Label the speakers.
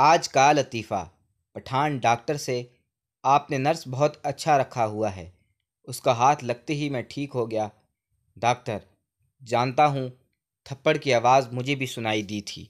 Speaker 1: आज का लतीफ़ा पठान डॉक्टर से आपने नर्स बहुत अच्छा रखा हुआ है उसका हाथ लगते ही मैं ठीक हो गया डॉक्टर जानता हूँ थप्पड़ की आवाज़ मुझे भी सुनाई दी थी